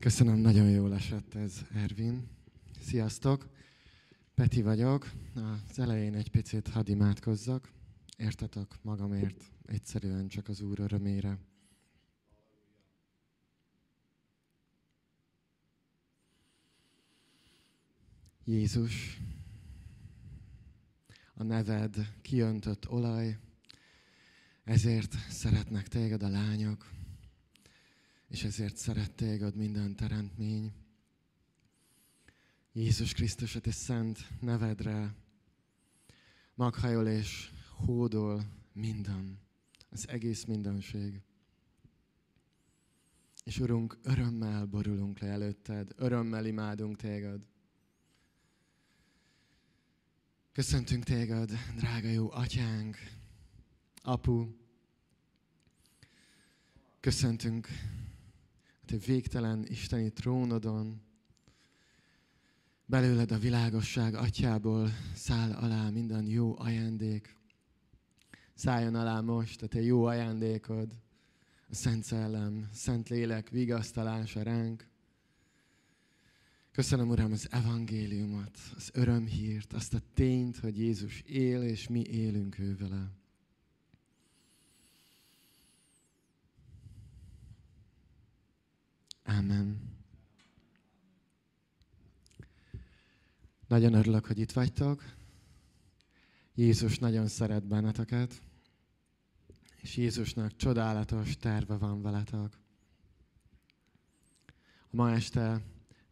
Köszönöm, nagyon jól esett ez, Ervin. Sziasztok! Peti vagyok. Az elején egy picit hadd imádkozzak. Értetek magamért, egyszerűen csak az Úr örömére. Jézus, a neved kiöntött olaj, ezért szeretnek téged a lányok, és ezért szeret téged minden teremtmény. Jézus Krisztus, a te szent nevedre maghajol és hódol minden, az egész mindenség. És Urunk, örömmel borulunk le előtted, örömmel imádunk téged. Köszöntünk téged, drága jó atyánk, apu. Köszöntünk te végtelen isteni trónodon, belőled a világosság atyából száll alá minden jó ajándék. Szálljon alá most a te jó ajándékod, a Szent Szellem, Szent Lélek vigasztalása ránk. Köszönöm, Uram, az evangéliumot, az örömhírt, azt a tényt, hogy Jézus él, és mi élünk ő vele. Amen. Nagyon örülök, hogy itt vagytok. Jézus nagyon szeret benneteket, és Jézusnak csodálatos terve van veletek. A ma este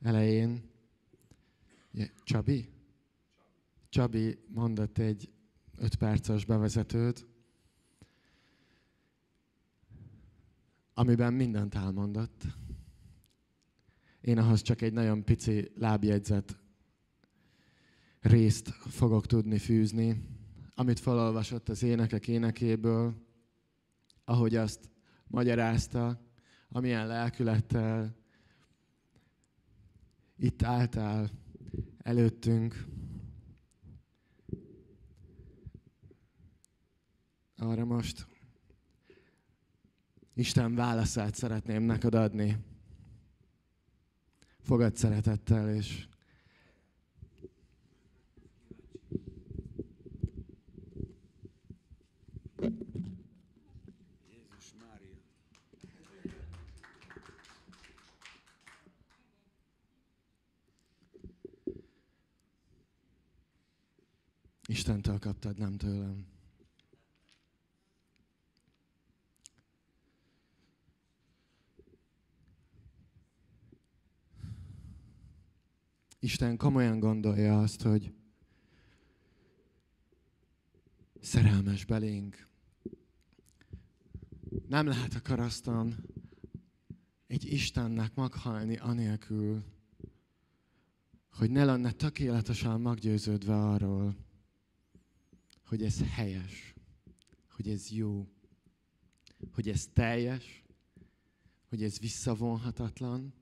elején Csabi? Csabi mondott egy perces bevezetőt, amiben mindent elmondott én ahhoz csak egy nagyon pici lábjegyzet részt fogok tudni fűzni, amit felolvasott az énekek énekéből, ahogy azt magyarázta, amilyen lelkülettel itt álltál előttünk. Arra most Isten válaszát szeretném neked adni. Fogad szeretettel, és Istentől kaptad, nem tőlem. Isten komolyan gondolja azt, hogy szerelmes belénk. Nem lehet a karasztan egy Istennek meghalni anélkül, hogy ne lenne tökéletesen meggyőződve arról, hogy ez helyes, hogy ez jó, hogy ez teljes, hogy ez visszavonhatatlan,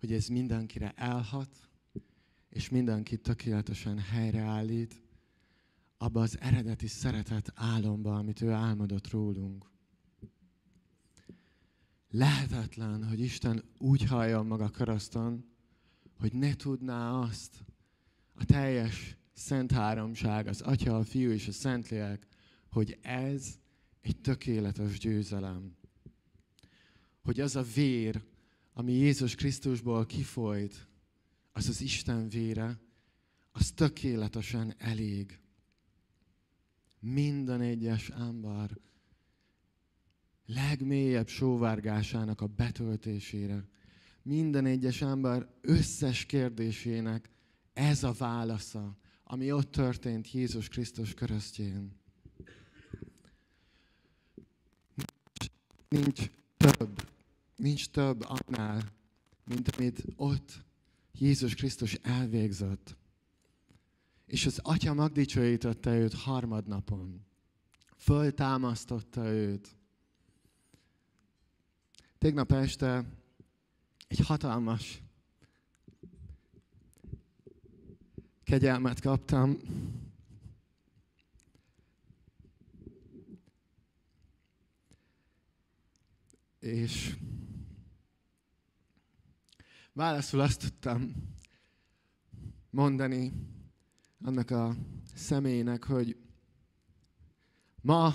hogy ez mindenkire elhat, és mindenkit tökéletesen helyreállít abba az eredeti szeretet álomba, amit ő álmodott rólunk. Lehetetlen, hogy Isten úgy hallja maga karaszton, hogy ne tudná azt a teljes szent háromság, az Atya, a Fiú és a Szentlélek, hogy ez egy tökéletes győzelem. Hogy az a vér, ami Jézus Krisztusból kifolyt, az az Isten vére, az tökéletesen elég. Minden egyes ember legmélyebb sóvárgásának a betöltésére, minden egyes ember összes kérdésének ez a válasza, ami ott történt Jézus Krisztus keresztjén. Nincs több, nincs több annál, mint amit ott Jézus Krisztus elvégzett. És az atya megdicsőítette őt harmadnapon. Föltámasztotta őt. Tegnap este egy hatalmas kegyelmet kaptam. És Válaszul azt tudtam mondani annak a személynek, hogy ma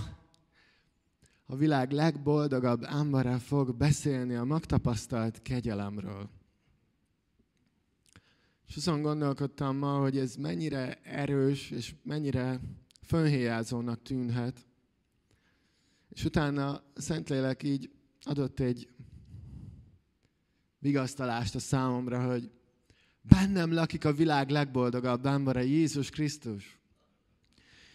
a világ legboldogabb embere fog beszélni a magtapasztalt kegyelemről. És azon gondolkodtam ma, hogy ez mennyire erős és mennyire fönhéjázónak tűnhet. És utána Szentlélek így adott egy vigasztalást a számomra, hogy bennem lakik a világ legboldogabb embere, Jézus Krisztus.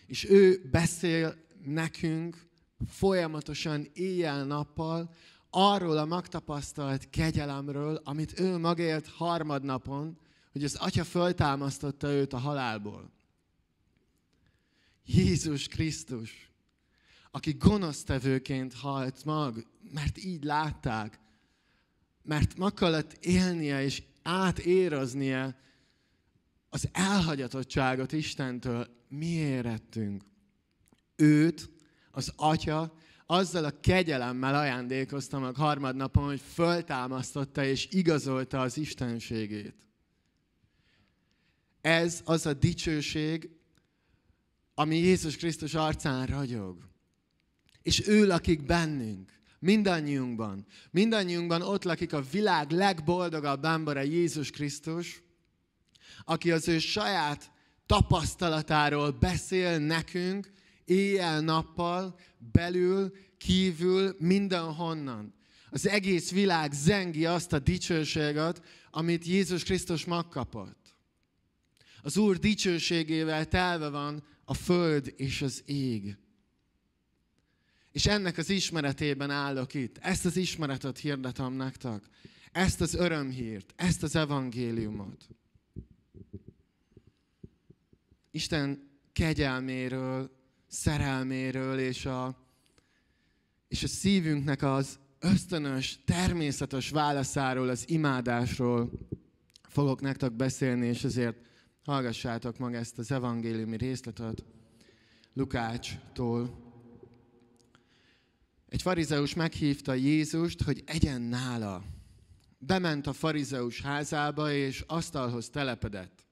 És ő beszél nekünk folyamatosan éjjel-nappal arról a megtapasztalt kegyelemről, amit ő magért harmadnapon, hogy az Atya föltámasztotta őt a halálból. Jézus Krisztus, aki gonosztevőként halt mag, mert így látták, mert meg kellett élnie és átéreznie az elhagyatottságot Istentől. Mi érettünk? Őt, az Atya, azzal a kegyelemmel ajándékozta meg harmadnapon, hogy föltámasztotta és igazolta az Istenségét. Ez az a dicsőség, ami Jézus Krisztus arcán ragyog. És ő lakik bennünk. Mindannyiunkban. Mindannyiunkban ott lakik a világ legboldogabb embere Jézus Krisztus, aki az ő saját tapasztalatáról beszél nekünk éjjel-nappal, belül, kívül, mindenhonnan. Az egész világ zengi azt a dicsőséget, amit Jézus Krisztus megkapott. Az Úr dicsőségével telve van a föld és az ég. És ennek az ismeretében állok itt. Ezt az ismeretet hirdetem nektek. Ezt az örömhírt, ezt az evangéliumot. Isten kegyelméről, szerelméről és a, és a szívünknek az ösztönös, természetes válaszáról, az imádásról fogok nektek beszélni, és ezért hallgassátok meg ezt az evangéliumi részletet Lukácstól. Egy farizeus meghívta Jézust, hogy egyen nála. Bement a farizeus házába, és asztalhoz telepedett.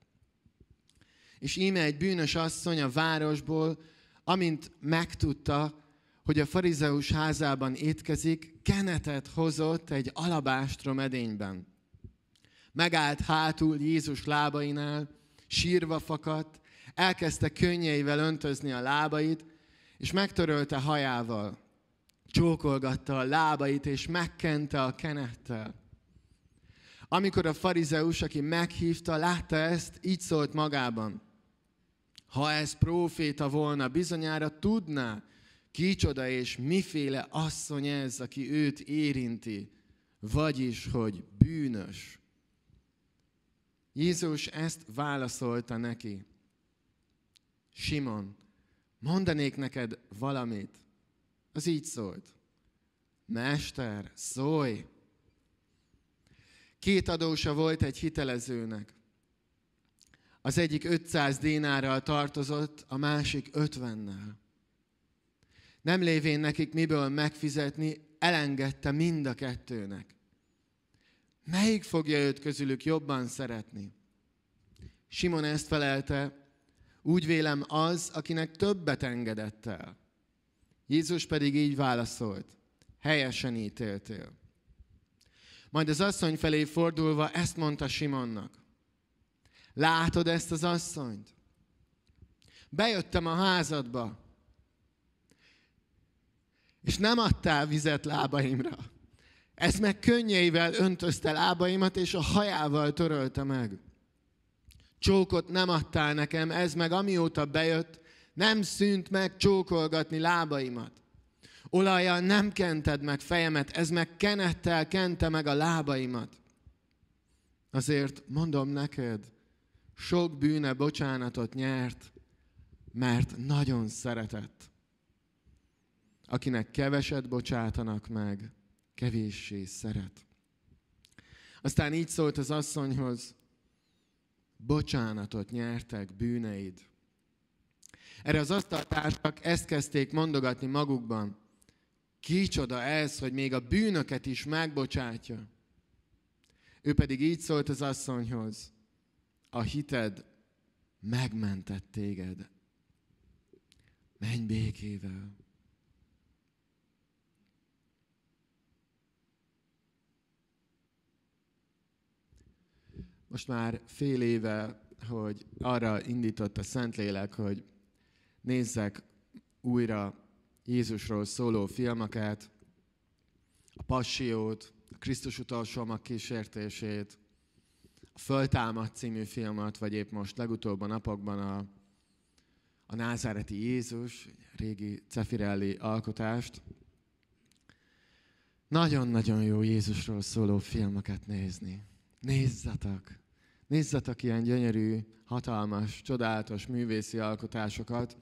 És íme egy bűnös asszony a városból, amint megtudta, hogy a farizeus házában étkezik, kenetet hozott egy alabástrom edényben. Megállt hátul Jézus lábainál, sírva fakadt, elkezdte könnyeivel öntözni a lábait, és megtörölte hajával csókolgatta a lábait, és megkente a kenettel. Amikor a farizeus, aki meghívta, látta ezt, így szólt magában. Ha ez próféta volna, bizonyára tudná, kicsoda és miféle asszony ez, aki őt érinti, vagyis, hogy bűnös. Jézus ezt válaszolta neki. Simon, mondanék neked valamit, az így szólt. Mester, szólj! Két adósa volt egy hitelezőnek. Az egyik 500 dénárral tartozott, a másik 50-nel. Nem lévén nekik miből megfizetni, elengedte mind a kettőnek. Melyik fogja őt közülük jobban szeretni? Simon ezt felelte, úgy vélem az, akinek többet engedett el. Jézus pedig így válaszolt, helyesen ítéltél. Majd az asszony felé fordulva ezt mondta Simonnak. Látod ezt az asszonyt? Bejöttem a házadba, és nem adtál vizet lábaimra. Ez meg könnyeivel öntözte lábaimat, és a hajával törölte meg. Csókot nem adtál nekem, ez meg amióta bejött, nem szűnt meg csókolgatni lábaimat. Olajjal nem kented meg fejemet, ez meg kenettel kente meg a lábaimat. Azért mondom neked, sok bűne bocsánatot nyert, mert nagyon szeretett. Akinek keveset bocsátanak meg, kevéssé szeret. Aztán így szólt az asszonyhoz, bocsánatot nyertek bűneid, erre az asztaltársak ezt kezdték mondogatni magukban. Kicsoda ez, hogy még a bűnöket is megbocsátja. Ő pedig így szólt az asszonyhoz. A hited megmentett téged. Menj békével. Most már fél éve, hogy arra indított a Szentlélek, hogy nézzek újra Jézusról szóló filmeket, a Passiót, a Krisztus utolsómak kísértését, a Föltámad című filmet, vagy épp most legutóbb a napokban a, a Názáreti Jézus, régi Cefirelli alkotást. Nagyon-nagyon jó Jézusról szóló filmeket nézni. Nézzatok! Nézzetek ilyen gyönyörű, hatalmas, csodálatos művészi alkotásokat.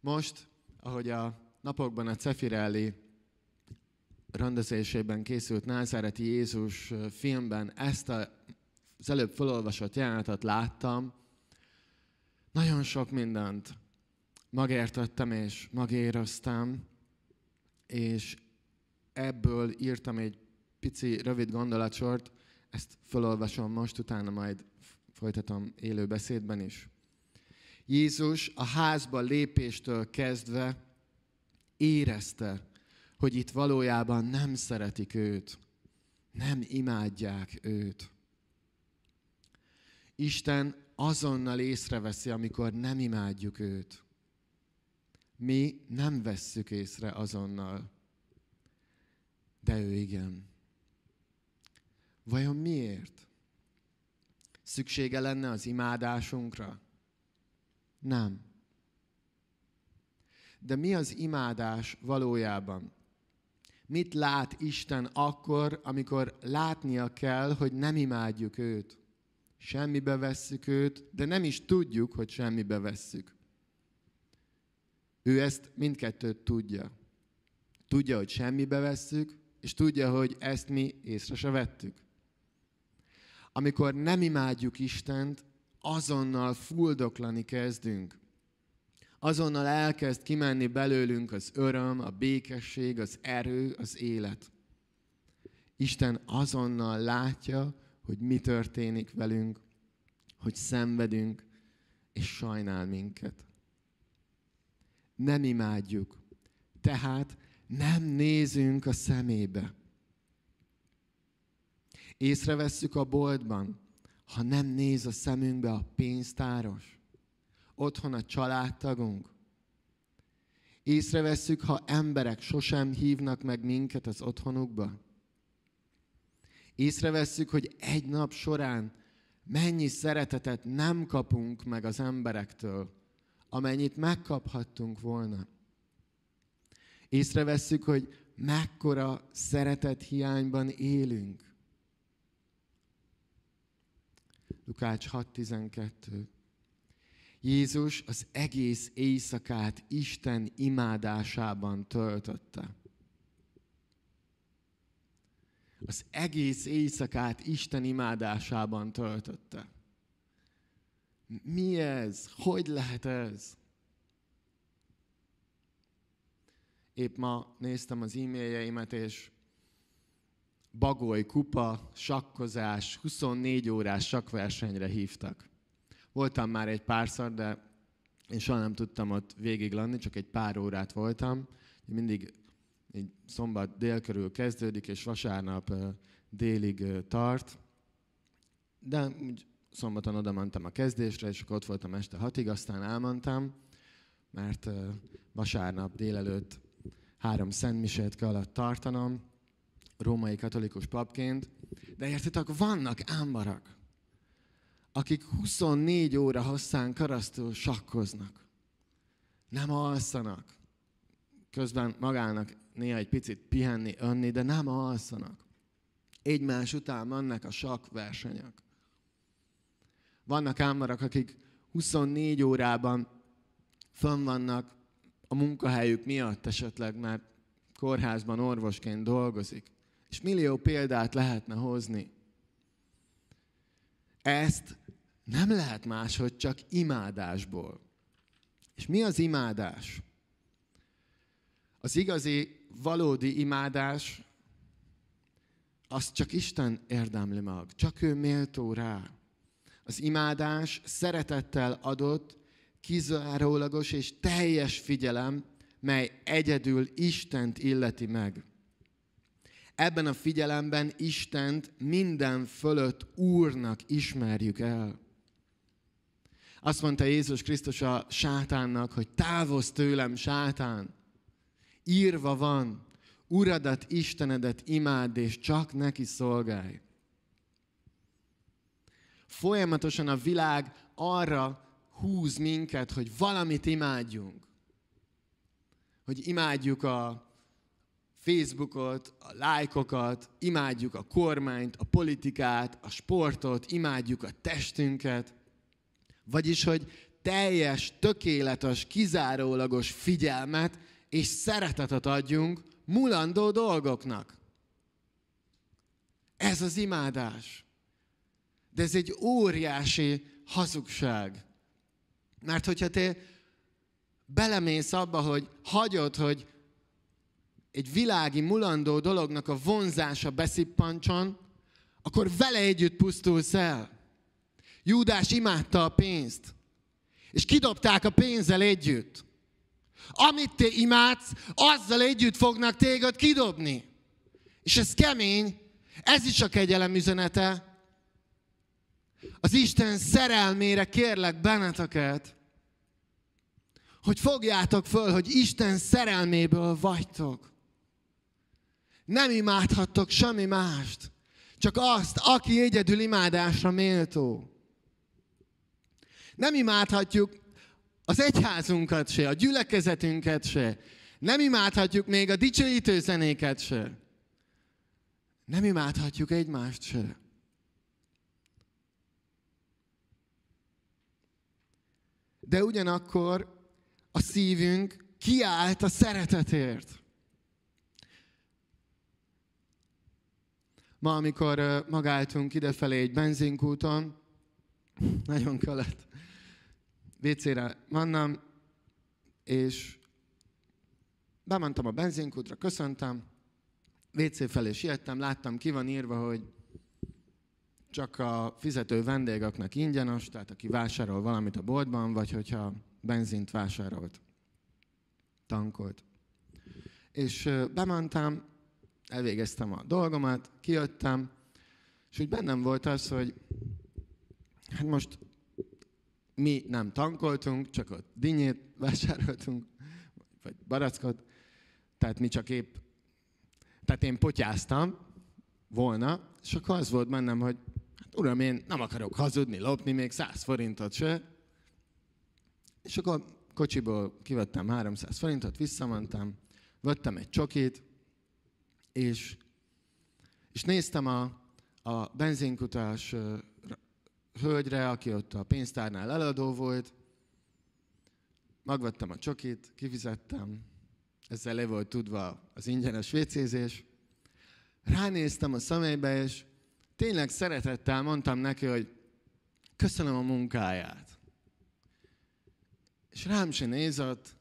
Most, ahogy a napokban a Cefirelli rendezésében készült Názáreti Jézus filmben ezt a, az előbb felolvasott jelenetet láttam, nagyon sok mindent magértettem és magéroztam, és ebből írtam egy pici rövid gondolatsort, ezt felolvasom most, utána majd folytatom élő beszédben is. Jézus a házba lépéstől kezdve érezte, hogy itt valójában nem szeretik őt, nem imádják őt. Isten azonnal észreveszi, amikor nem imádjuk őt. Mi nem vesszük észre azonnal, de ő igen. Vajon miért? Szüksége lenne az imádásunkra? Nem. De mi az imádás valójában? Mit lát Isten akkor, amikor látnia kell, hogy nem imádjuk őt? Semmibe vesszük őt, de nem is tudjuk, hogy semmibe vesszük. Ő ezt mindkettőt tudja. Tudja, hogy semmibe vesszük, és tudja, hogy ezt mi észre se vettük amikor nem imádjuk Istent, azonnal fuldoklani kezdünk. Azonnal elkezd kimenni belőlünk az öröm, a békesség, az erő, az élet. Isten azonnal látja, hogy mi történik velünk, hogy szenvedünk, és sajnál minket. Nem imádjuk, tehát nem nézünk a szemébe észrevesszük a boltban, ha nem néz a szemünkbe a pénztáros, otthon a családtagunk, észrevesszük, ha emberek sosem hívnak meg minket az otthonukba, észrevesszük, hogy egy nap során mennyi szeretetet nem kapunk meg az emberektől, amennyit megkaphattunk volna. Észrevesszük, hogy mekkora szeretet hiányban élünk. Lukács 6.12. Jézus az egész éjszakát Isten imádásában töltötte. Az egész éjszakát Isten imádásában töltötte. Mi ez? Hogy lehet ez? Épp ma néztem az e-mailjeimet, és bagoly kupa, sakkozás, 24 órás sakversenyre hívtak. Voltam már egy párszor, de én soha nem tudtam ott végig lenni, csak egy pár órát voltam. Mindig egy szombat dél körül kezdődik, és vasárnap délig tart. De szombaton oda mentem a kezdésre, és akkor ott voltam este hatig, aztán elmentem, mert vasárnap délelőtt három szentmisét kellett tartanom, római katolikus papként, de értitek, vannak ámbarak, akik 24 óra hosszán karasztul sakkoznak. Nem alszanak. Közben magának néha egy picit pihenni, önni, de nem alszanak. Egymás után vannak a versenyek. Vannak ámbarak, akik 24 órában fönn vannak a munkahelyük miatt esetleg, mert kórházban orvosként dolgozik. És millió példát lehetne hozni. Ezt nem lehet máshogy, csak imádásból. És mi az imádás? Az igazi, valódi imádás, azt csak Isten érdemli meg, csak ő méltó rá. Az imádás szeretettel adott, kizárólagos és teljes figyelem, mely egyedül Istent illeti meg. Ebben a figyelemben Istent minden fölött Úrnak ismerjük el. Azt mondta Jézus Krisztus a sátánnak, hogy távozz tőlem, sátán. Írva van, Uradat, Istenedet imád, és csak neki szolgálj. Folyamatosan a világ arra húz minket, hogy valamit imádjunk. Hogy imádjuk a Facebookot, a lájkokat, imádjuk a kormányt, a politikát, a sportot, imádjuk a testünket. Vagyis, hogy teljes, tökéletes, kizárólagos figyelmet és szeretetet adjunk mulandó dolgoknak. Ez az imádás. De ez egy óriási hazugság. Mert hogyha te belemész abba, hogy hagyod, hogy egy világi mulandó dolognak a vonzása beszippancson, akkor vele együtt pusztulsz el. Júdás imádta a pénzt, és kidobták a pénzzel együtt. Amit te imádsz, azzal együtt fognak téged kidobni. És ez kemény, ez is a kegyelem üzenete. Az Isten szerelmére kérlek benneteket, hogy fogjátok föl, hogy Isten szerelméből vagytok. Nem imádhattok semmi mást, csak azt, aki egyedül imádásra méltó. Nem imádhatjuk az egyházunkat se, a gyülekezetünket se. Nem imádhatjuk még a dicsőítő zenéket se. Nem imádhatjuk egymást se. De ugyanakkor a szívünk kiállt a szeretetért. Ma, amikor magáltunk idefelé egy benzinkúton, nagyon kellett vécére re és bementem a benzinkútra, köszöntem, WC felé siettem, láttam, ki van írva, hogy csak a fizető vendégeknek ingyenes, tehát aki vásárol valamit a boltban, vagy hogyha benzint vásárolt, tankolt. És bementem, elvégeztem a dolgomat, kijöttem, és úgy bennem volt az, hogy hát most mi nem tankoltunk, csak ott dinnyét vásároltunk, vagy barackot, tehát mi csak épp, tehát én potyáztam volna, és akkor az volt bennem, hogy hát uram, én nem akarok hazudni, lopni még 100 forintot se, és akkor kocsiból kivettem 300 forintot, visszamentem, vettem egy csokit, és, és néztem a, a benzinkutás hölgyre, aki ott a pénztárnál eladó volt, megvettem a csokit, kifizettem, ezzel le volt tudva az ingyenes vécézés, ránéztem a szemébe, és tényleg szeretettel mondtam neki, hogy köszönöm a munkáját. És rám se nézett,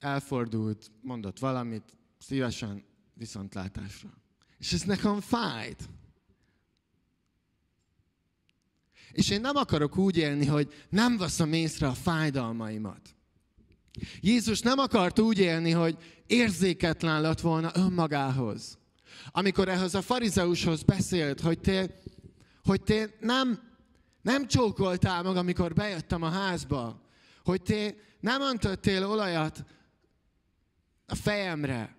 elfordult, mondott valamit, szívesen viszontlátásra. És ez nekem fájt. És én nem akarok úgy élni, hogy nem veszem észre a fájdalmaimat. Jézus nem akart úgy élni, hogy érzéketlen lett volna önmagához. Amikor ehhez a farizeushoz beszélt, hogy te, hogy te nem, nem csókoltál meg, amikor bejöttem a házba, hogy te nem öntöttél olajat a fejemre.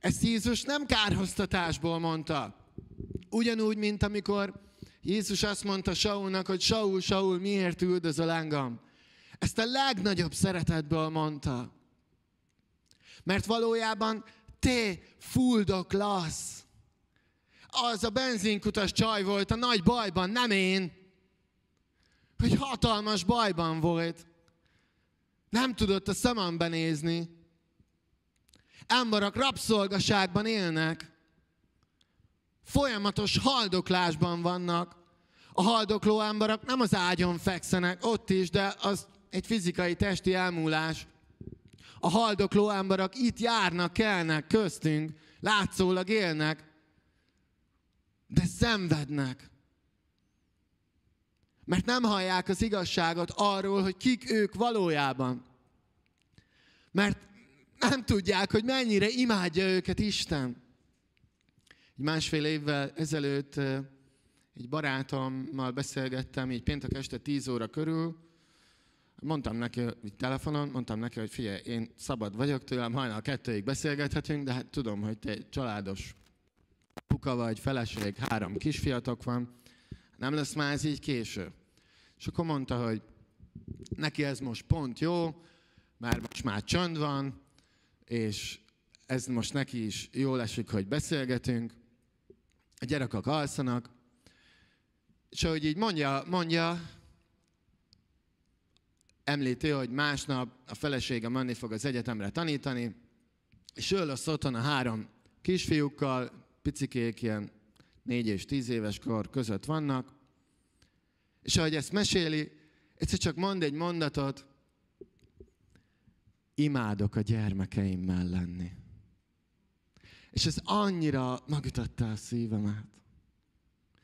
Ezt Jézus nem kárhoztatásból mondta. Ugyanúgy, mint amikor Jézus azt mondta Saulnak, hogy Saul, Saul, miért üldözöl engem? Ezt a legnagyobb szeretetből mondta. Mert valójában te lasz. Az a benzinkutas csaj volt a nagy bajban, nem én. Hogy hatalmas bajban volt. Nem tudott a szemembe nézni emberek rabszolgaságban élnek, folyamatos haldoklásban vannak. A haldokló emberek nem az ágyon fekszenek, ott is, de az egy fizikai testi elmúlás. A haldokló emberek itt járnak, kelnek köztünk, látszólag élnek, de szenvednek. Mert nem hallják az igazságot arról, hogy kik ők valójában. Mert nem tudják, hogy mennyire imádja őket Isten. Egy másfél évvel ezelőtt egy barátommal beszélgettem, így péntek este 10 óra körül, mondtam neki, így telefonon, mondtam neki, hogy figyelj, én szabad vagyok tőlem, hajnal kettőig beszélgethetünk, de hát tudom, hogy te családos puka vagy, feleség, három kisfiatok van, nem lesz már ez így késő. És akkor mondta, hogy neki ez most pont jó, mert most már csönd van, és ez most neki is jól esik, hogy beszélgetünk, a gyerekek alszanak, és ahogy így mondja, mondja, említi, hogy másnap a felesége menni fog az egyetemre tanítani, és ő lesz otthon a három kisfiúkkal, picikék, ilyen négy és tíz éves kor között vannak, és ahogy ezt meséli, egyszer csak mond egy mondatot, imádok a gyermekeimmel lenni. És ez annyira megütötte a szívemet.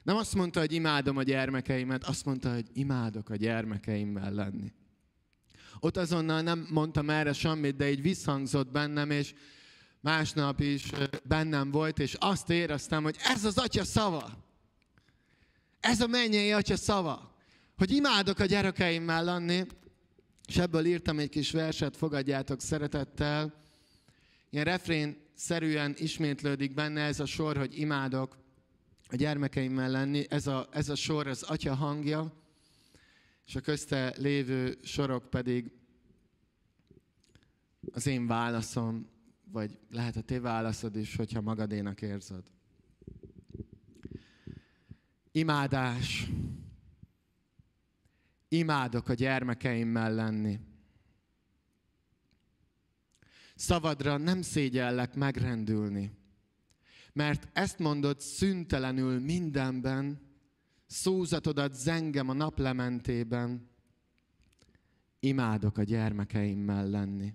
Nem azt mondta, hogy imádom a gyermekeimet, azt mondta, hogy imádok a gyermekeimmel lenni. Ott azonnal nem mondtam erre semmit, de így visszhangzott bennem, és másnap is bennem volt, és azt éreztem, hogy ez az atya szava. Ez a mennyei atya szava. Hogy imádok a gyerekeimmel lenni, és ebből írtam egy kis verset, fogadjátok szeretettel. Ilyen refrén szerűen ismétlődik benne ez a sor, hogy imádok a gyermekeimmel lenni. Ez a, ez a sor az atya hangja, és a közte lévő sorok pedig az én válaszom, vagy lehet a te válaszod is, hogyha magadénak érzed. Imádás imádok a gyermekeimmel lenni. Szavadra nem szégyellek megrendülni, mert ezt mondod szüntelenül mindenben, szózatodat zengem a naplementében, imádok a gyermekeimmel lenni.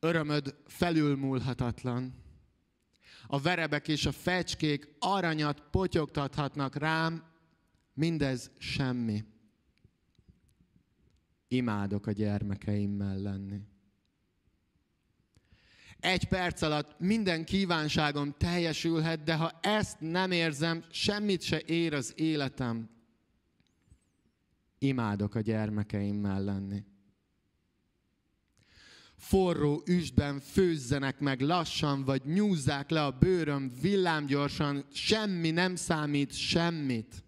Örömöd felülmúlhatatlan. A verebek és a fecskék aranyat potyogtathatnak rám, Mindez semmi. Imádok a gyermekeimmel lenni. Egy perc alatt minden kívánságom teljesülhet, de ha ezt nem érzem, semmit se ér az életem. Imádok a gyermekeimmel lenni forró üstben főzzenek meg lassan, vagy nyúzzák le a bőröm villámgyorsan, semmi nem számít semmit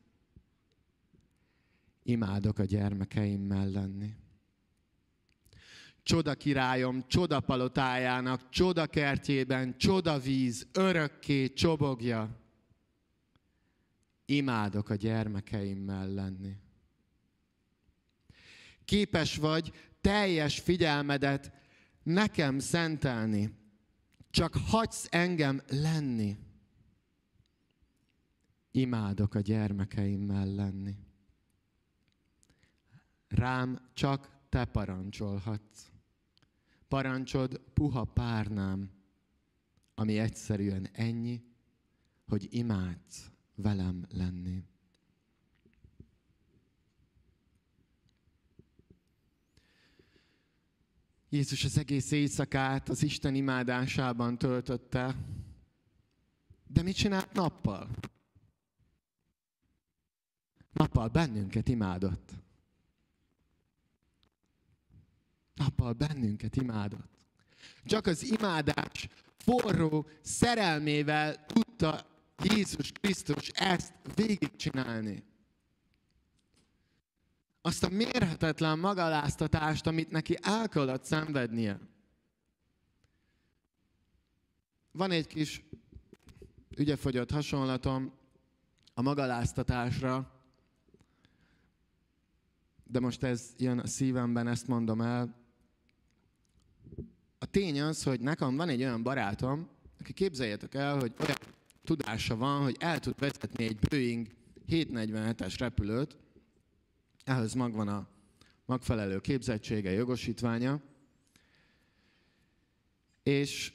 imádok a gyermekeimmel lenni. Csoda királyom, csoda palotájának, csoda kertjében, csoda víz, örökké csobogja. Imádok a gyermekeimmel lenni. Képes vagy teljes figyelmedet nekem szentelni. Csak hagysz engem lenni. Imádok a gyermekeimmel lenni. Rám csak te parancsolhatsz. Parancsod puha párnám, ami egyszerűen ennyi, hogy imádsz velem lenni. Jézus az egész éjszakát az Isten imádásában töltötte, de mit csinált nappal? Nappal bennünket imádott. nappal bennünket imádott. Csak az imádás forró szerelmével tudta Jézus Krisztus ezt végigcsinálni. Azt a mérhetetlen magaláztatást, amit neki el kellett szenvednie. Van egy kis ügyefogyott hasonlatom a magaláztatásra, de most ez jön a szívemben, ezt mondom el, tény az, hogy nekem van egy olyan barátom, aki képzeljétek el, hogy olyan tudása van, hogy el tud vezetni egy Boeing 747-es repülőt, ehhez megvan a megfelelő képzettsége, jogosítványa, és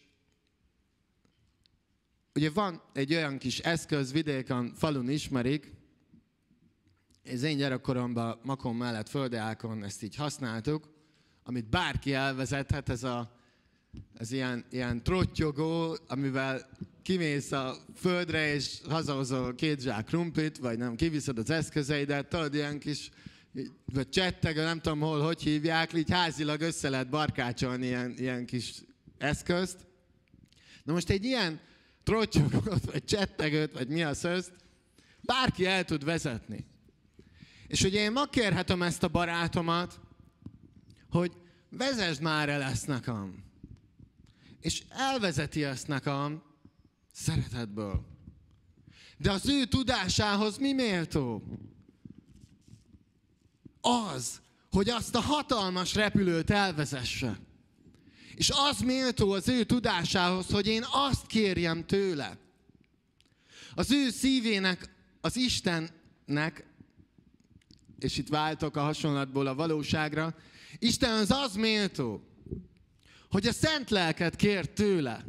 ugye van egy olyan kis eszköz, vidéken, falun ismerik, ez én gyerekkoromban makon mellett földeákon ezt így használtuk, amit bárki elvezethet, ez a ez ilyen, ilyen trottyogó, amivel kimész a földre, és hazahozol két zsák krumplit, vagy nem, kiviszed az eszközeidet, tudod, ilyen kis vagy csetteg, nem tudom hol, hogy hívják, így házilag össze lehet barkácsolni ilyen, ilyen kis eszközt. Na most egy ilyen trottyogót, vagy csettegőt, vagy mi az szözt, bárki el tud vezetni. És ugye én ma kérhetem ezt a barátomat, hogy vezesd már el ezt nekem és elvezeti ezt a szeretetből. De az ő tudásához mi méltó? Az, hogy azt a hatalmas repülőt elvezesse. És az méltó az ő tudásához, hogy én azt kérjem tőle. Az ő szívének, az Istennek, és itt váltok a hasonlatból a valóságra, Isten az az méltó, hogy a szent lelket kért tőle.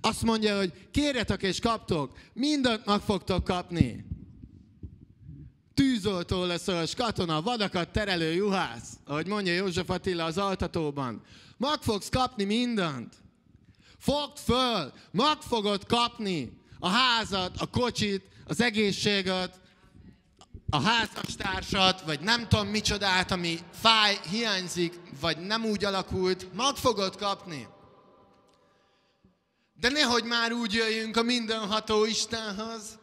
Azt mondja, hogy kérjetek és kaptok, mindent meg fogtok kapni. Tűzoltó a katona, vadakat terelő juhász, ahogy mondja József Attila az altatóban. Mag fogsz kapni mindent. Fogd föl, mag fogod kapni a házat, a kocsit, az egészséget, a házastársat, vagy nem tudom micsodát, ami fáj, hiányzik, vagy nem úgy alakult, mag fogod kapni. De nehogy már úgy jöjjünk a mindenható Istenhez,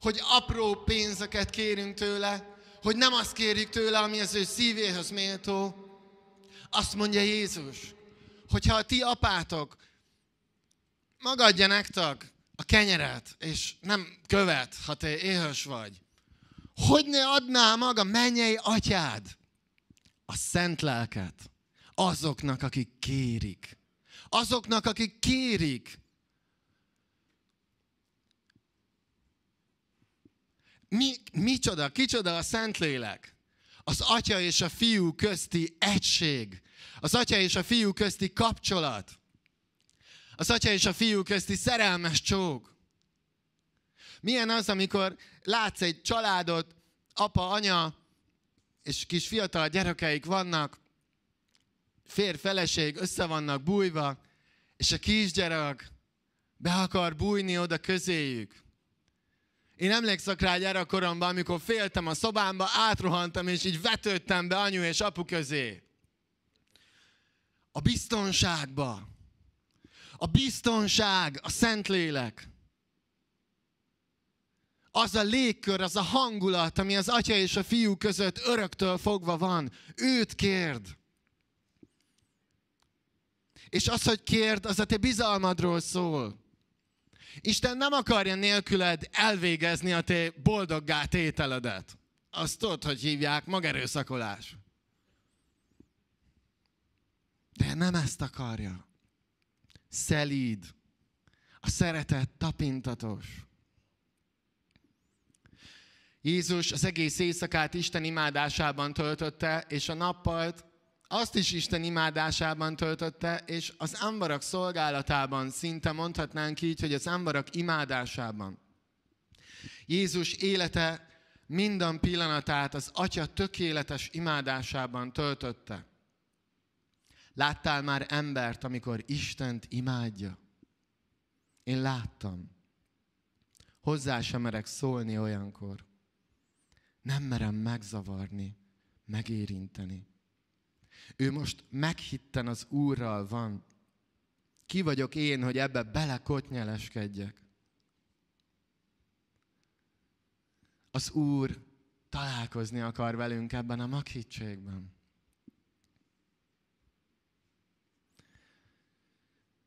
hogy apró pénzeket kérünk tőle, hogy nem azt kérjük tőle, ami az ő szívéhez méltó. Azt mondja Jézus, hogyha a ti apátok magadja nektek a kenyeret, és nem követ, ha te éhes vagy, hogy ne adná maga mennyei atyád a szent lelket azoknak, akik kérik. Azoknak, akik kérik. Mi, micsoda, kicsoda a Szentlélek? Az atya és a fiú közti egység. Az atya és a fiú közti kapcsolat. Az atya és a fiú közti szerelmes csók. Milyen az, amikor látsz egy családot, apa, anya, és kis fiatal gyerekeik vannak, fér, feleség, össze vannak bújva, és a kisgyerek be akar bújni oda közéjük. Én emlékszek rá gyerekkoromban, amikor féltem a szobámba, átrohantam, és így vetődtem be anyu és apu közé. A biztonságba. A biztonság, a Szentlélek az a légkör, az a hangulat, ami az atya és a fiú között öröktől fogva van. Őt kérd. És az, hogy kérd, az a te bizalmadról szól. Isten nem akarja nélküled elvégezni a te boldoggá tételedet. Azt tudod, hogy hívják magerőszakolás. De nem ezt akarja. Szelíd. A szeretet tapintatos. Jézus az egész éjszakát Isten imádásában töltötte, és a nappalt azt is Isten imádásában töltötte, és az emberek szolgálatában, szinte mondhatnánk így, hogy az emberek imádásában. Jézus élete minden pillanatát az Atya tökéletes imádásában töltötte. Láttál már embert, amikor Istent imádja? Én láttam. Hozzá sem merek szólni olyankor nem merem megzavarni, megérinteni. Ő most meghitten az Úrral van. Ki vagyok én, hogy ebbe belekotnyeleskedjek? Az Úr találkozni akar velünk ebben a maghittségben.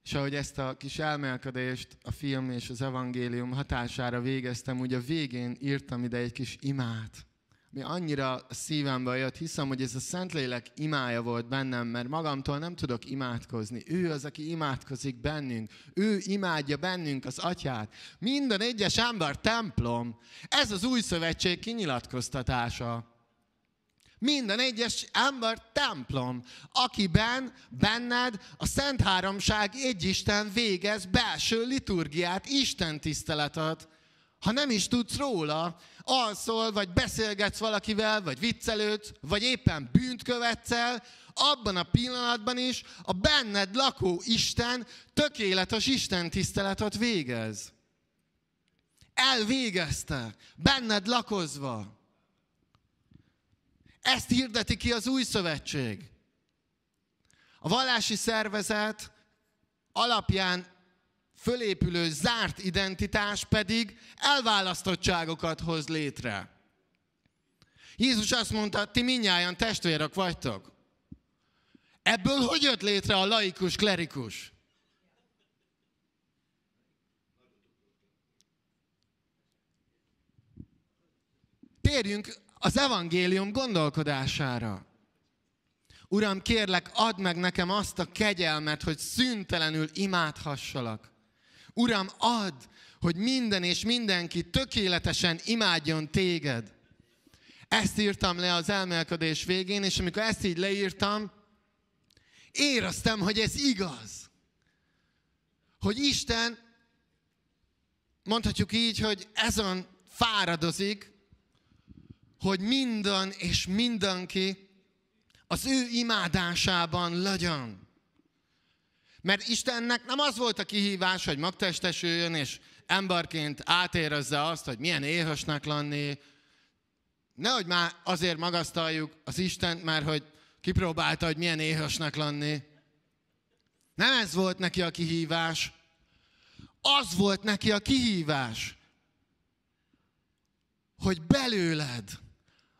És ahogy ezt a kis elmélkedést a film és az evangélium hatására végeztem, úgy a végén írtam ide egy kis imát, ami annyira a szívembe jött, hiszem, hogy ez a Szentlélek imája volt bennem, mert magamtól nem tudok imádkozni. Ő az, aki imádkozik bennünk. Ő imádja bennünk az atyát. Minden egyes ember templom. Ez az új szövetség kinyilatkoztatása. Minden egyes ember templom, akiben benned a Szent Háromság egy Isten végez belső liturgiát, Isten tiszteletet. Ha nem is tudsz róla, alszol, vagy beszélgetsz valakivel, vagy viccelődsz, vagy éppen bűnt követsz el, abban a pillanatban is a benned lakó Isten tökéletes Isten tiszteletet végez. Elvégezte, benned lakozva. Ezt hirdeti ki az új szövetség. A vallási szervezet alapján fölépülő zárt identitás pedig elválasztottságokat hoz létre. Jézus azt mondta, ti minnyáján testvérek vagytok. Ebből hogy jött létre a laikus klerikus? Térjünk az evangélium gondolkodására. Uram, kérlek, add meg nekem azt a kegyelmet, hogy szüntelenül imádhassalak. Uram, add, hogy minden és mindenki tökéletesen imádjon téged. Ezt írtam le az elmélkedés végén, és amikor ezt így leírtam, éreztem, hogy ez igaz. Hogy Isten, mondhatjuk így, hogy ezen fáradozik, hogy minden és mindenki az ő imádásában legyen. Mert Istennek nem az volt a kihívás, hogy magtestesüljön, és emberként átérezze azt, hogy milyen éhesnek lenni. Nehogy már azért magasztaljuk az Istent, mert hogy kipróbálta, hogy milyen éhesnek lenni. Nem ez volt neki a kihívás. Az volt neki a kihívás, hogy belőled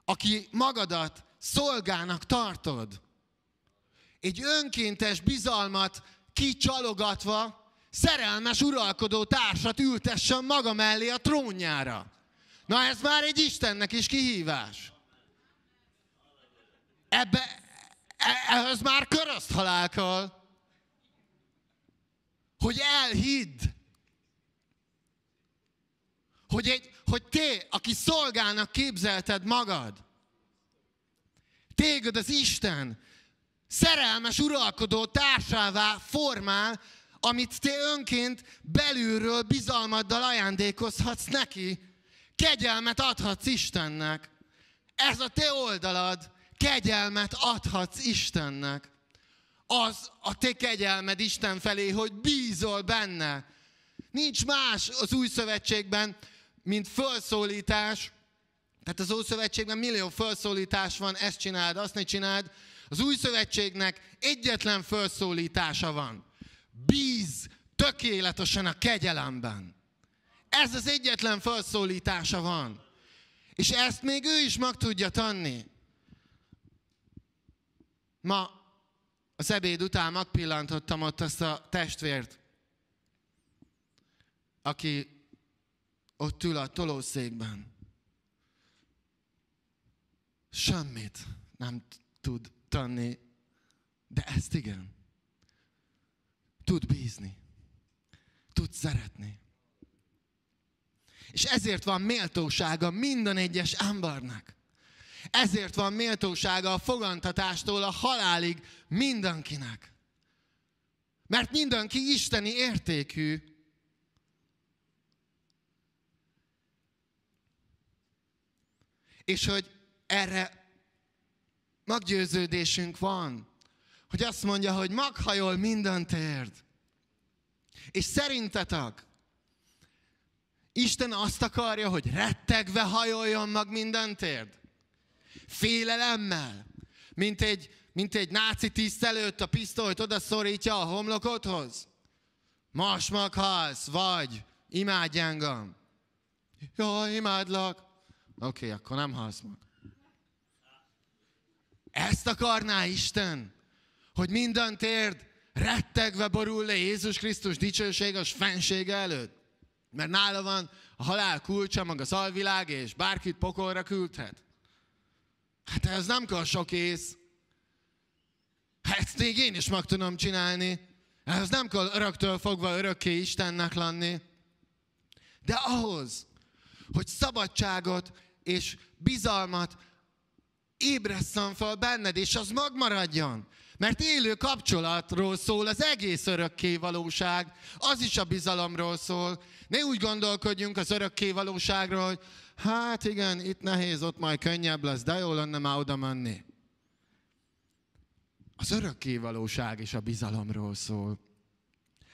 aki magadat szolgának tartod. Egy önkéntes bizalmat kicsalogatva szerelmes uralkodó társat ültessen maga mellé a trónjára. Na ez már egy Istennek is kihívás. Ebbe, e, ehhez már körözt halál kell, hogy elhidd, hogy, egy, hogy te, aki szolgálnak képzelted magad, téged az Isten szerelmes uralkodó társává formál, amit te önként belülről bizalmaddal ajándékozhatsz neki, kegyelmet adhatsz Istennek. Ez a te oldalad, kegyelmet adhatsz Istennek. Az a te kegyelmed Isten felé, hogy bízol benne. Nincs más az új szövetségben, mint felszólítás, tehát az Ószövetségben millió felszólítás van, ezt csináld, azt ne csináld. Az Új Szövetségnek egyetlen felszólítása van. Bíz tökéletesen a kegyelemben. Ez az egyetlen felszólítása van. És ezt még ő is meg tudja tanni. Ma a ebéd után megpillantottam ott azt a testvért, aki ott ül a tolószékben. Semmit nem tud tenni, de ezt igen. Tud bízni. Tud szeretni. És ezért van méltósága minden egyes embernek. Ezért van méltósága a fogantatástól a halálig mindenkinek. Mert mindenki isteni értékű, És hogy erre meggyőződésünk van, hogy azt mondja, hogy maghajol mindent érd. És szerintetek, Isten azt akarja, hogy rettegve hajoljon meg érd, Félelemmel? Mint egy, mint egy náci tiszt előtt a pisztolyt odaszorítja a homlokodhoz? Más maghalsz, vagy imádj engem. jó imádlak. Oké, okay, akkor nem halsz meg. Ezt akarná Isten? Hogy minden térd rettegve borul le Jézus Krisztus dicsőséges fensége előtt? Mert nála van a halál kulcsa, maga az alvilág, és bárkit pokolra küldhet. Hát ez nem kell sok ész. Hát ezt még én is meg tudom csinálni. Ez nem kell öröktől fogva örökké Istennek lenni. De ahhoz, hogy szabadságot és bizalmat ébresszem fel benned, és az megmaradjon. Mert élő kapcsolatról szól az egész örökké valóság, az is a bizalomról szól. Ne úgy gondolkodjunk az örökké valóságról, hogy hát igen, itt nehéz, ott majd könnyebb lesz, de jó lenne már oda menni. Az örökké valóság is a bizalomról szól.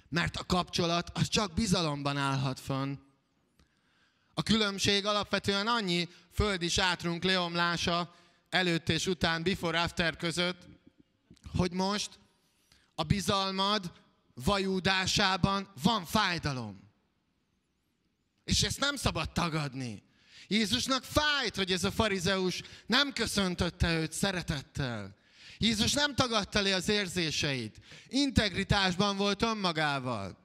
Mert a kapcsolat az csak bizalomban állhat fönn. A különbség alapvetően annyi földi sátrunk leomlása előtt és után, before after között, hogy most a bizalmad vajúdásában van fájdalom. És ezt nem szabad tagadni. Jézusnak fájt, hogy ez a farizeus nem köszöntötte őt szeretettel. Jézus nem tagadta le az érzéseit. Integritásban volt önmagával.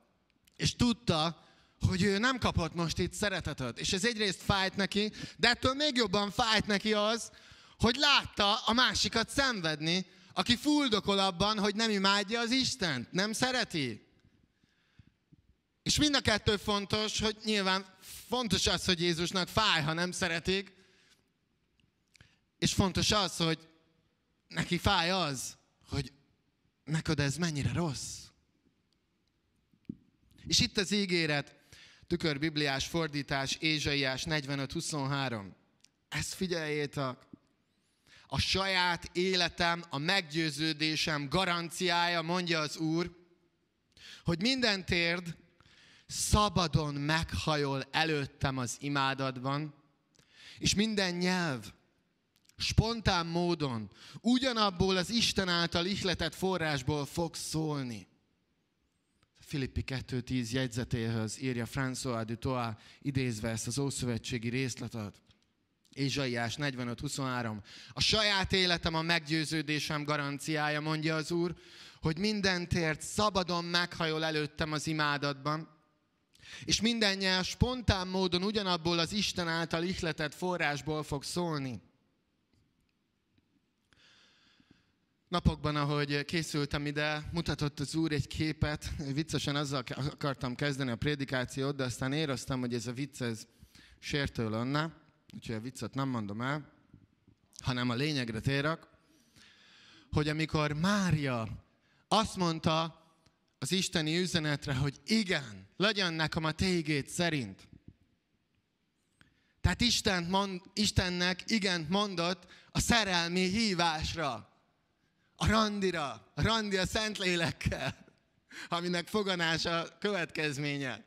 És tudta, hogy ő nem kapott most itt szeretetet. És ez egyrészt fájt neki, de ettől még jobban fájt neki az, hogy látta a másikat szenvedni, aki fuldokol abban, hogy nem imádja az Istent, nem szereti. És mind a kettő fontos, hogy nyilván fontos az, hogy Jézusnak fáj, ha nem szeretik, és fontos az, hogy neki fáj az, hogy neked ez mennyire rossz. És itt az ígéret, tükörbibliás fordítás, Ézsaiás 45-23. Ezt figyeljétek! A saját életem, a meggyőződésem garanciája, mondja az Úr, hogy minden térd szabadon meghajol előttem az imádatban, és minden nyelv spontán módon ugyanabból az Isten által ihletett forrásból fog szólni. Filippi 2.10 jegyzetéhez írja François de Toa idézve ezt az Ószövetségi részletet. Ézsaiás 45.23. A saját életem a meggyőződésem garanciája, mondja az Úr, hogy mindentért szabadon meghajol előttem az imádatban, és mindennyel spontán módon ugyanabból az Isten által ihletett forrásból fog szólni. napokban, ahogy készültem ide, mutatott az úr egy képet, viccesen azzal akartam kezdeni a prédikációt, de aztán éreztem, hogy ez a vicc ez sértő lenne, úgyhogy a viccet nem mondom el, hanem a lényegre térek, hogy amikor Mária azt mondta az isteni üzenetre, hogy igen, legyen nekem a tégét szerint, tehát mond, Istennek igent mondott a szerelmi hívásra a randira, a randi a Szentlélekkel, aminek foganása következménye.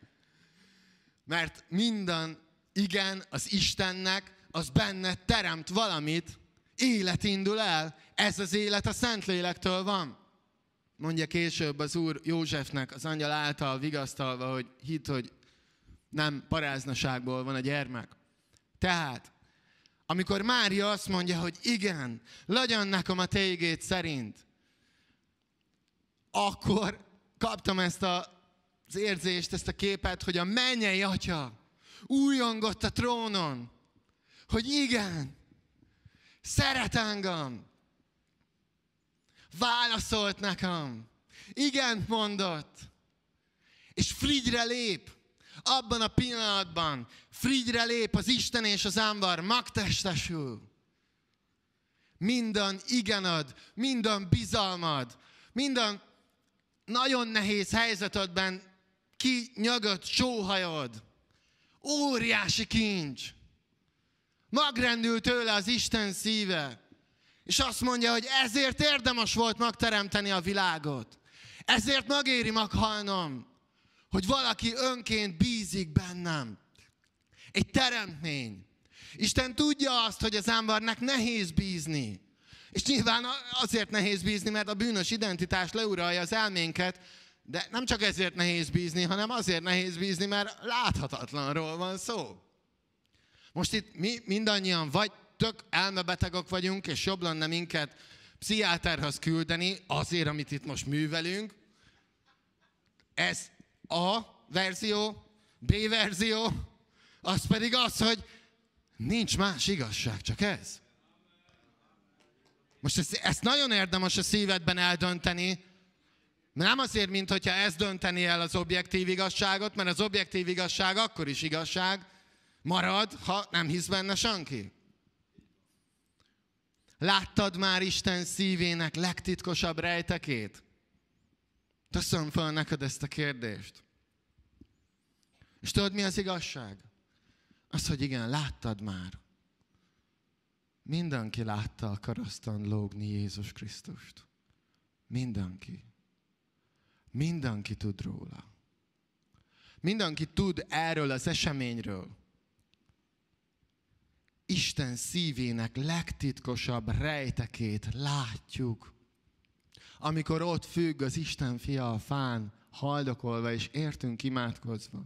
Mert minden igen az Istennek, az benne teremt valamit, élet indul el, ez az élet a Szentlélektől van. Mondja később az Úr Józsefnek, az angyal által vigasztalva, hogy hit, hogy nem paráznaságból van a gyermek. Tehát amikor Mária azt mondja, hogy igen, legyen nekem a te szerint, akkor kaptam ezt a, az érzést, ezt a képet, hogy a mennyei atya újongott a trónon, hogy igen, szeret engem, válaszolt nekem, igen mondott, és frigyre lép abban a pillanatban frigyre lép az Isten és az ember megtestesül. Minden igenad, minden bizalmad, minden nagyon nehéz helyzetedben kinyögött sóhajod. Óriási kincs. Magrendül tőle az Isten szíve. És azt mondja, hogy ezért érdemes volt megteremteni a világot. Ezért megéri meghalnom hogy valaki önként bízik bennem. Egy teremtmény. Isten tudja azt, hogy az embernek nehéz bízni. És nyilván azért nehéz bízni, mert a bűnös identitás leuralja az elménket, de nem csak ezért nehéz bízni, hanem azért nehéz bízni, mert láthatatlanról van szó. Most itt mi mindannyian vagy tök elmebetegek vagyunk, és jobb lenne minket pszichiáterhez küldeni azért, amit itt most művelünk. Ez a verzió, B verzió, az pedig az, hogy nincs más igazság, csak ez. Most ezt, ezt nagyon érdemes a szívedben eldönteni, nem azért, mint hogyha ez dönteni el az objektív igazságot, mert az objektív igazság akkor is igazság marad, ha nem hisz benne senki. Láttad már Isten szívének legtitkosabb rejtekét? Teszem fel neked ezt a kérdést. És tudod, mi az igazság? Az, hogy igen, láttad már. Mindenki látta a karasztan lógni Jézus Krisztust. Mindenki. Mindenki tud róla. Mindenki tud erről az eseményről. Isten szívének legtitkosabb rejtekét látjuk amikor ott függ az Isten fia a fán, haldokolva és értünk imádkozva.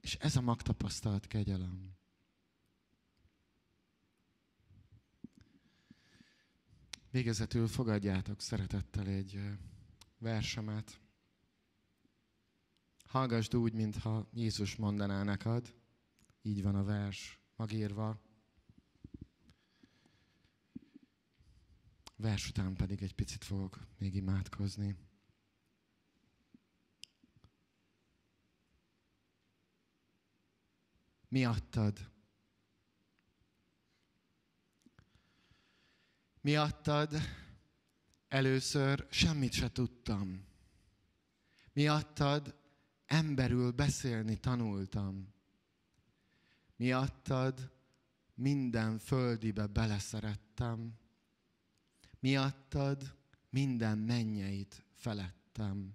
És ez a magtapasztalt kegyelem. Végezetül fogadjátok szeretettel egy versemet. Hallgasd úgy, mintha Jézus mondaná neked, így van a vers magírva. Vers után pedig egy picit fogok még imádkozni. Miattad. Miattad először semmit se tudtam. Miattad emberül beszélni tanultam. Miattad minden földibe beleszerettem, miattad minden mennyeit felettem,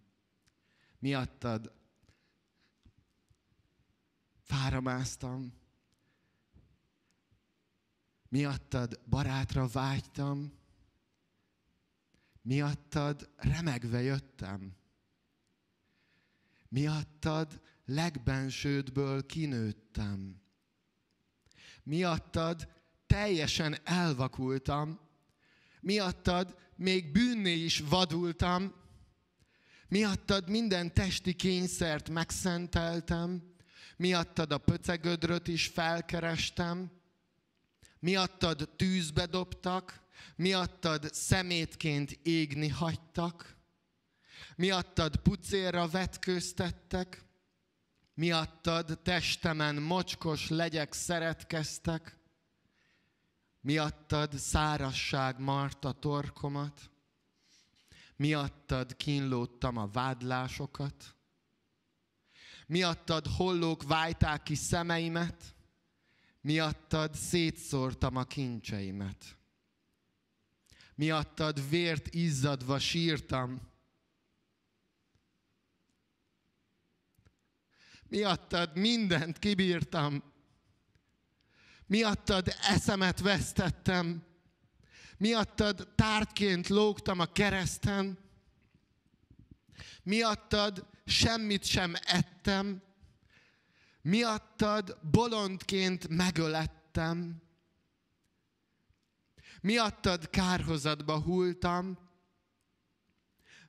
miattad fáramáztam, miattad barátra vágytam, miattad remegve jöttem, miattad legbensődből kinőttem, miattad teljesen elvakultam, miattad még bűnné is vadultam, miattad minden testi kényszert megszenteltem, miattad a pöcegödröt is felkerestem, miattad tűzbe dobtak, miattad szemétként égni hagytak, miattad pucérra vetkőztettek, miattad testemen mocskos legyek szeretkeztek, miattad szárasság a torkomat, miattad kínlódtam a vádlásokat, miattad hollók vájták ki szemeimet, miattad szétszórtam a kincseimet. Miattad vért izzadva sírtam, Miattad mindent kibírtam. Miattad eszemet vesztettem. Miattad tárgyként lógtam a kereszten. Miattad semmit sem ettem. Miattad bolondként megölettem. Miattad kárhozatba hultam.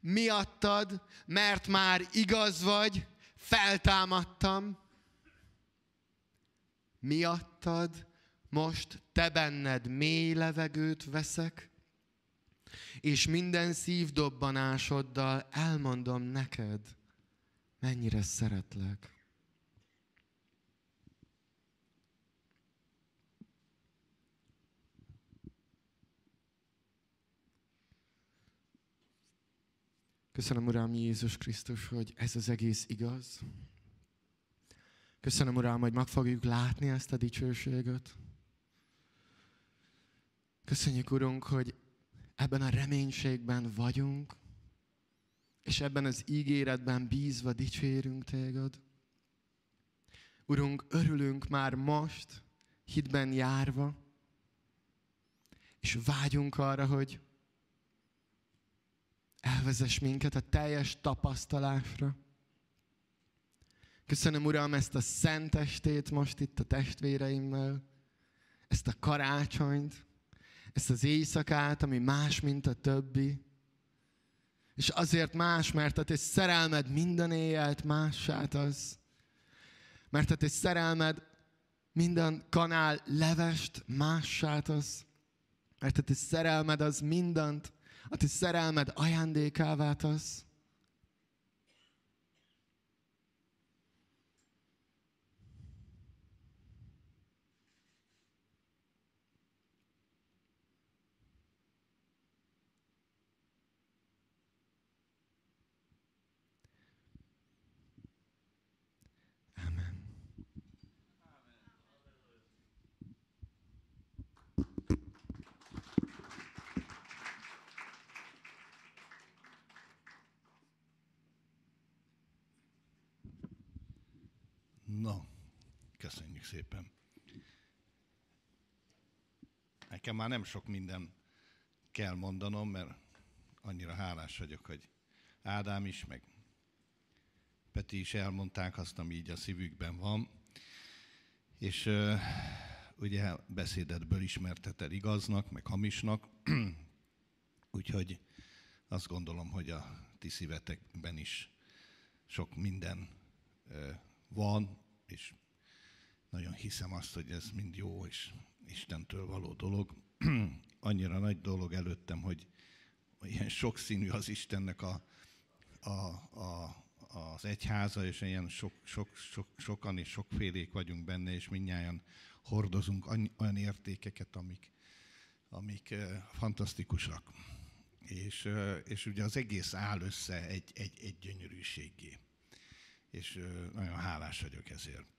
Miattad, mert már igaz vagy, feltámadtam, miattad, most te benned mély levegőt veszek, és minden szívdobbanásoddal elmondom neked, mennyire szeretlek. Köszönöm, uram Jézus Krisztus, hogy ez az egész igaz. Köszönöm, uram, hogy meg fogjuk látni ezt a dicsőséget. Köszönjük, Urunk, hogy ebben a reménységben vagyunk, és ebben az ígéretben bízva dicsérünk Téged. Urunk, örülünk már most, hitben járva, és vágyunk arra, hogy elvezes minket a teljes tapasztalásra. Köszönöm, Uram, ezt a szent estét most itt a testvéreimmel, ezt a karácsonyt, ezt az éjszakát, ami más, mint a többi. És azért más, mert a te szerelmed minden éjjelt mását az. Mert a te szerelmed minden kanál levest mását az. Mert a te szerelmed az mindent a ti szerelmed ajándékává tesz, Na, köszönjük szépen. Nekem már nem sok minden kell mondanom, mert annyira hálás vagyok, hogy Ádám is, meg Peti is elmondták azt, ami így a szívükben van. És euh, ugye beszédetből ismerteted igaznak, meg hamisnak, úgyhogy azt gondolom, hogy a ti szívetekben is sok minden euh, van, és nagyon hiszem azt, hogy ez mind jó és Istentől való dolog. Annyira nagy dolog előttem, hogy ilyen sokszínű az Istennek a, a, a, az egyháza, és ilyen sok, sok, sok, sokan és sokfélék vagyunk benne, és mindnyáján hordozunk olyan értékeket, amik, amik eh, fantasztikusak. És, eh, és ugye az egész áll össze egy, egy, egy gyönyörűségé és nagyon hálás vagyok ezért.